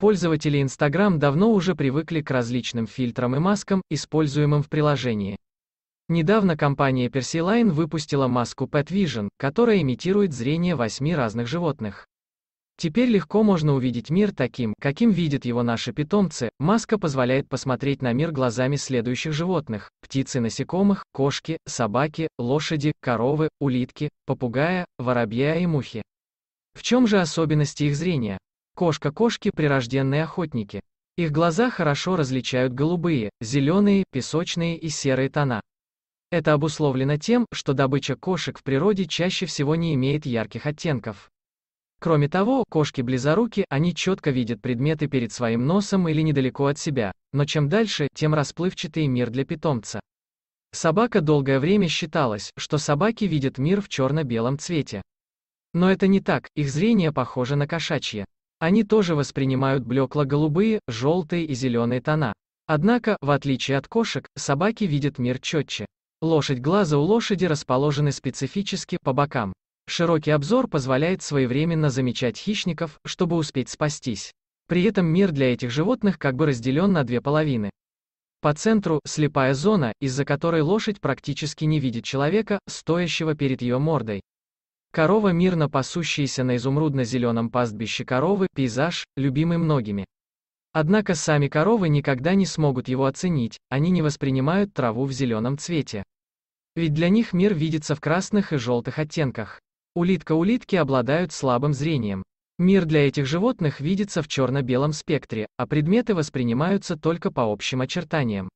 Пользователи Instagram давно уже привыкли к различным фильтрам и маскам, используемым в приложении. Недавно компания Persiline выпустила маску Pet Vision, которая имитирует зрение восьми разных животных. Теперь легко можно увидеть мир таким, каким видят его наши питомцы. Маска позволяет посмотреть на мир глазами следующих животных: птицы, насекомых, кошки, собаки, лошади, коровы, улитки, попугая, воробья и мухи. В чем же особенности их зрения? Кошка-кошки – прирожденные охотники. Их глаза хорошо различают голубые, зеленые, песочные и серые тона. Это обусловлено тем, что добыча кошек в природе чаще всего не имеет ярких оттенков. Кроме того, кошки-близоруки, они четко видят предметы перед своим носом или недалеко от себя, но чем дальше, тем расплывчатый мир для питомца. Собака долгое время считалось, что собаки видят мир в черно-белом цвете. Но это не так, их зрение похоже на кошачье. Они тоже воспринимают блекло-голубые, желтые и зеленые тона. Однако, в отличие от кошек, собаки видят мир четче. Лошадь глаза у лошади расположены специфически по бокам. Широкий обзор позволяет своевременно замечать хищников, чтобы успеть спастись. При этом мир для этих животных как бы разделен на две половины. По центру – слепая зона, из-за которой лошадь практически не видит человека, стоящего перед ее мордой. Корова мирно пасущаяся на изумрудно-зеленом пастбище коровы – пейзаж, любимый многими. Однако сами коровы никогда не смогут его оценить, они не воспринимают траву в зеленом цвете. Ведь для них мир видится в красных и желтых оттенках. Улитка-улитки обладают слабым зрением. Мир для этих животных видится в черно-белом спектре, а предметы воспринимаются только по общим очертаниям.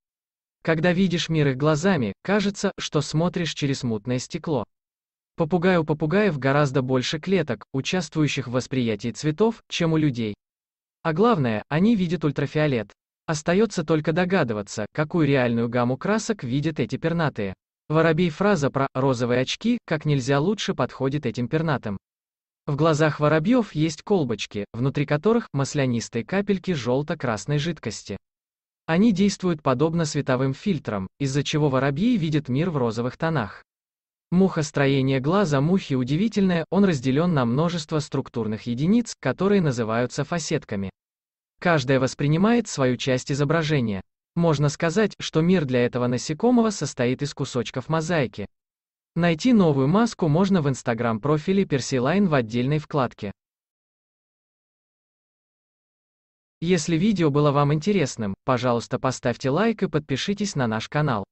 Когда видишь мир их глазами, кажется, что смотришь через мутное стекло. Попугай у попугаев гораздо больше клеток, участвующих в восприятии цветов, чем у людей. А главное, они видят ультрафиолет. Остается только догадываться, какую реальную гамму красок видят эти пернатые. Воробей фраза про «розовые очки» как нельзя лучше подходит этим пернатым. В глазах воробьев есть колбочки, внутри которых маслянистые капельки желто-красной жидкости. Они действуют подобно световым фильтрам, из-за чего воробьи видят мир в розовых тонах. Мухостроение глаза мухи удивительное, он разделен на множество структурных единиц, которые называются фасетками. Каждая воспринимает свою часть изображения. Можно сказать, что мир для этого насекомого состоит из кусочков мозаики. Найти новую маску можно в инстаграм-профиле Persiline в отдельной вкладке. Если видео было вам интересным, пожалуйста поставьте лайк и подпишитесь на наш канал.